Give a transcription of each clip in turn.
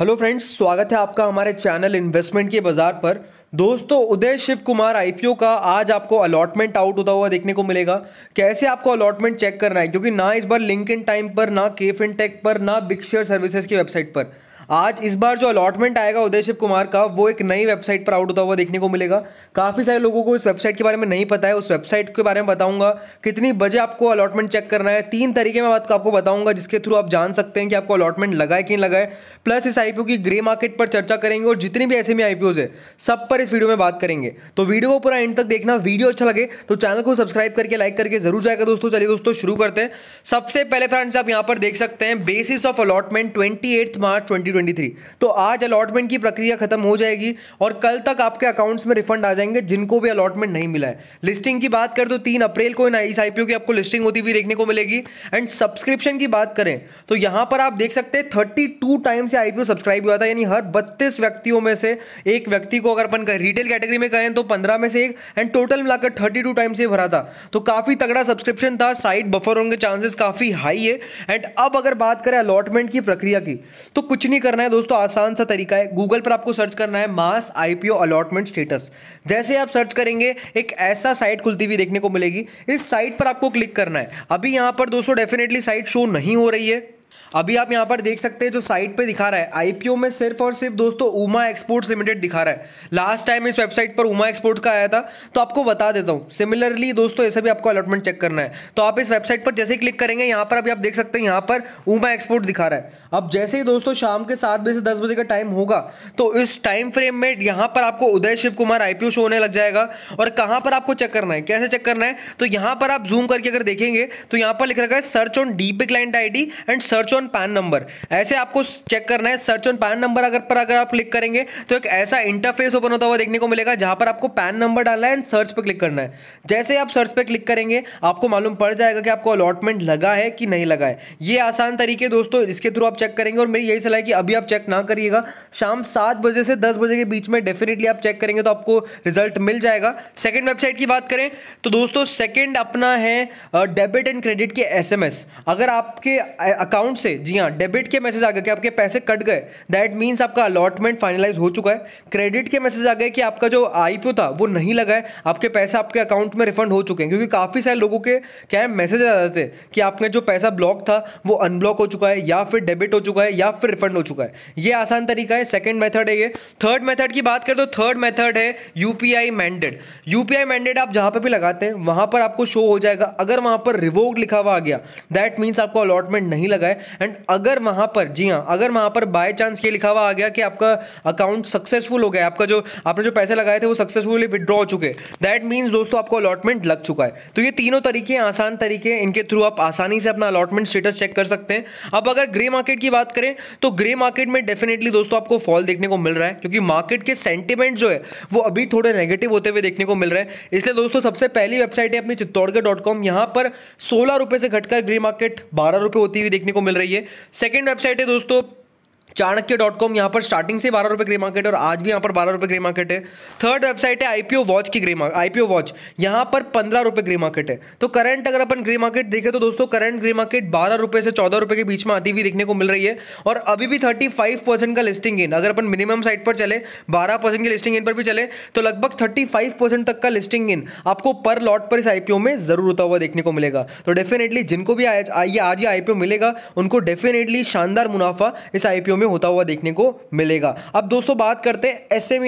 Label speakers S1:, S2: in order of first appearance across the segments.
S1: hello friends स्वागत है आपका हमारे चैनल इन्वेस्टमेंट के बाजार पर दोस्तों उदय शिव कुमार आईपीओ का आज आपको अलॉटमेंट आउट होता हुआ देखने को मिलेगा कैसे आपको अलॉटमेंट चेक करना है क्योंकि ना इस बार लिंक इन टाइम पर ना केफ इन टेक पर ना बिग शेयर सर्विसेज की वेबसाइट पर आज इस बार जो अलॉटमेंट आएगा उदय शिव कुमार का वो एक नई वेबसाइट पर आउट होता हुआ देखने को मिलेगा काफ़ी सारे लोगों को इस वेबसाइट के बारे में नहीं पता है उस वेबसाइट के बारे में बताऊंगा कितनी बजे आपको अलॉटमेंट चेक करना है तीन तरीके में बात आपको बताऊंगा जिसके थ्रू आप जान सकते हैं कि आपको अलॉटमेंट लगाए कि नहीं लगाए प्लस इस आईपीओ की ग्रे मार्केट पर चर्चा करेंगे और जितनी भी ऐसे में आईपीओज है सब पर इस वीडियो में बात करेंगे तो वीडियो को पूरा एंड तक देखना वीडियो अच्छा लगे तो चैनल को सब्सक्राइब करके लाइक करके जरूर जाएगा दोस्तों चलिए दोस्तों शुरू करते हैं सबसे पहले फ्रेंड्स आप यहाँ पर देख सकते हैं basis of allotment twenty March twenty 2023 तो आज अलॉटमेंट की प्रक्रिया खत्म हो जाएगी और कल तक आपके अकाउंट्स में रिफंड आ जाएंगे जिनको भी अलॉटमेंट नहीं मिला है लिस्टिंग की बात कर दो तीन अप्रैल को इन इस आईपीओ की आपको लिस्टिंग होती हुई देखने को मिलेगी एंड सब्सक्रिप्शन की बात करें तो यहां पर आप देख सकते हैं थर्टी टू टाइम से आईपीओ सब्सक्राइब हुआ था यानी हर बत्तीस व्यक्तियों में से एक व्यक्ति को अगर अपन रिटेल कैटेगरी में कहें तो पंद्रह में से एक एंड टोटल मिलाकर थर्टी टू टाइम से भरा था तो काफ़ी तगड़ा सब्सक्रिप्शन था साइड बफर होंगे चांसेस काफ़ी हाई है एंड अब अगर बात करें अलॉटमेंट की प्रक्रिया की तो कुछ नहीं करना है दोस्तों आसान सा तरीका है गूगल पर आपको सर्च करना है मास आईपीओ अलॉटमेंट स्टेटस जैसे आप सर्च करेंगे एक ऐसा साइट खुलती हुई देखने को मिलेगी इस साइट पर आपको क्लिक करना है अभी यहां पर दोस्तों डेफिनेटली साइट शो नहीं हो रही है अभी आप यहाँ पर देख सकते हैं जो साइट पे दिखा रहा है आईपीओ में सिर्फ और सिर्फ दोस्तों उमा एक्सपोर्ट्स लिमिटेड दिखा रहा है लास्ट टाइम इस वेबसाइट पर उमा एक्सपोर्ट का आया था तो आपको बता देता हूँ सिमिलरली दोस्तों ऐसे भी आपको अलॉटमेंट चेक करना है तो आप इस वेबसाइट पर जैसे ही क्लिक करेंगे यहाँ पर अभी आप देख सकते हैं यहाँ पर उमा एक्सपोर्ट दिखा रहा है अब जैसे ही दोस्तों शाम के सात बजे से दस बजे का टाइम होगा तो इस टाइम फ्रेम में यहाँ पर आपको उदय शिव कुमार आईपीओ शो होने लग जाएगा और कहाँ पर आपको चेक करना है कैसे चेक करना है तो यहाँ पर आप जूम करके अगर देखेंगे तो यहाँ पर लिख रखा है search on DP client I and search on on PAN number ऐसे आपको चेक करना है सर्च ऑन पैन नंबर अगर पर अगर आप क्लिक करेंगे तो एक ऐसा इंटरफेस ओपन होता हुआ देखने को मिलेगा जहां पर आपको पैन नंबर डालना है एंड सर्च पर क्लिक करना है जैसे आप सर्च पर क्लिक करेंगे आपको मालूम पड़ जाएगा कि आपको अलॉटमेंट लगा है कि नहीं लगा है ये आसान तरीके दोस्तों इसके थ्रू आप चेक करेंगे और मेरी यही सलाह है कि अभी आप चेक ना करिएगा शाम सात बजे से दस बजे के बीच में डेफिनेटली आप चेक करेंगे तो आपको रिजल्ट मिल जाएगा सेकेंड वेबसाइट की बात करें तो दोस्तों सेकेंड अपना है डेबिट एंड क्रेडिट के एस अगर आपके अकाउंट से जी हाँ डेबिट के मैसेज आ गए कि आपके पैसे कट गए दैट मीन्स आपका अलॉटमेंट फाइनलाइज हो चुका है क्रेडिट के मैसेज आ गए कि आपका जो आई था वो नहीं लगा है आपके पैसे आपके अकाउंट में रिफंड हो चुके हैं क्योंकि काफ़ी सारे लोगों के क्या है मैसेज आ जाते हैं कि आपने जो पैसा ब्लॉक था वो अनब्लॉक हो चुका है या फिर डेबिट हो चुका है या फिर रिफंड हो चुका है ये आसान तरीका है सेकेंड मैथड है ये थर्ड मैथड की बात करें तो थर्ड मैथड है यूपीआई मैंडेड यूपीआई मैंडेड आप जहाँ पर भी लगाते हैं वहाँ पर आपको शो हो जाएगा अगर वहाँ पर रिवोक लिखा हुआ आ गया दैट मीन्स आपको अलॉटमेंट नहीं लगा है एंड अगर वहां पर जी हाँ अगर वहां पर बाय चांस ये लिखा हुआ आ गया कि आपका अकाउंट सक्सेसफुल हो गया आपका जो आपने जो पैसे लगाए थे वो सक्सेसफुली विद्रॉ हो चुके दैट मीन्स दोस्तों आपको अलॉटमेंट लग चुका है तो ये तीनों तरीके आसान तरीके हैं इनके थ्रू आप आसानी से अपना अलॉटमेंट स्टेटस चेक कर सकते हैं अब अगर ग्रे मार्केट की बात करें तो ग्रे मार्केट में डेफिनेटली दोस्तों आपको फॉल देखने को मिल रहा है क्योंकि मार्केट के सेंटिमेंट जो है वो अभी थोड़े नेगेटिव होते हुए देखने को मिल रहा है इसलिए दोस्तों सबसे पहली वेबसाइट है अपनी चित्तौड़गढ़ डॉट कॉम यहां पर सोलह रुपए से घटकर ग्रे मार्केट बारह रुपए होती हुई देखने को मिल रही है रही है सेकेंड वेबसाइट है दोस्तों चाणक्य डॉट कॉम यहाँ पर स्टार्टिंग से बारह रुपये ग्रे मार्केट और आज भी यहाँ पर बारह रुपये ग्रे मार्केट है थर्ड वेबसाइट है आईपीओ वॉच की ग्रे मार्केट आईपीओ वॉच यहाँ पर पंद्रह रुपये ग्रे मार्केट है तो करंट अगर अपन ग्रे मार्केट देखें तो दोस्तों करंट ग्रे मार्केट बारह रुपये से चौदह रुपये के बीच में आती हुई देखने को मिल रही है और अभी भी थर्टी फाइव परसेंट का लिस्टिंग गेन अगर अपन मिनिमम साइट पर चले बारह परसेंट की लिस्टिंग गेन पर भी चले तो लगभग थर्टी फाइव परसेंट तक का लिस्टिंग गेन आपको पर लॉट पर इस आईपीओ में जरूर होता हुआ देखने को मिलेगा तो डेफिनेटली जिनको भी आज ये आज ये आईपीओ मिलेगा उनको डेफिनेटली शानदार मुनाफा इस आईपीओ में होता हुआ देखने को मिलेगा अब दोस्तों बात करते हैं एस एम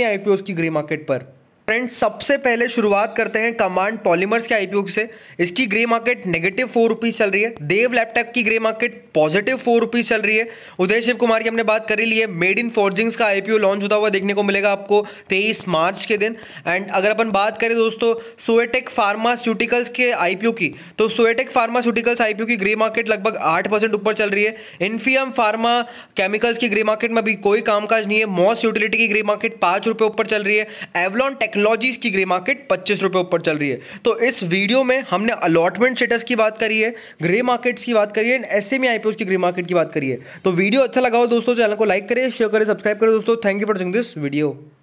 S1: की ग्रे मार्केट पर फ्रेंड्स सबसे पहले शुरुआत करते हैं कमांड पॉलीमर्स के आईपीओ से इसकी grey market negative four rupees चल रही है देव लैपटॉप की grey market positive four rupees चल रही है उदय शिव कुमार की हमने बात कर ली है मेड इन फोर्जिंग्स का आईपीओ लॉन्च होता हुआ देखने को मिलेगा आपको तेईस मार्च के दिन एंड अगर अपन बात करें दोस्तों सोएटेक फार्मास्यूटिकल्स के आईपीओ की तो सोएटेक फार्मास्यूटिकल्स आईपीओ की ग्रे मार्केट लगभग आठ परसेंट ऊपर चल रही है इन्फियम फार्मा केमिकल्स की ग्रे मार्केट में अभी कोई कामकाज नहीं है मॉस यूटिलिटी की ग्रे मार्केट पांच ऊपर चल रही है एवलॉन टेक् टेक्नोलॉजीज़ की ग्रे मार्केट पच्चीस रुपए ऊपर चल रही है तो इस वीडियो में हमने अलॉटमेंट स्टेटस की बात करी है ग्रे मार्केट्स की बात करी है एंड ऐसे आई की ग्रे मार्केट की बात करी है तो वीडियो अच्छा लगा हो दोस्तों चैनल को लाइक करें शेयर करें सब्सक्राइब करें दोस्तों thank you for watching this video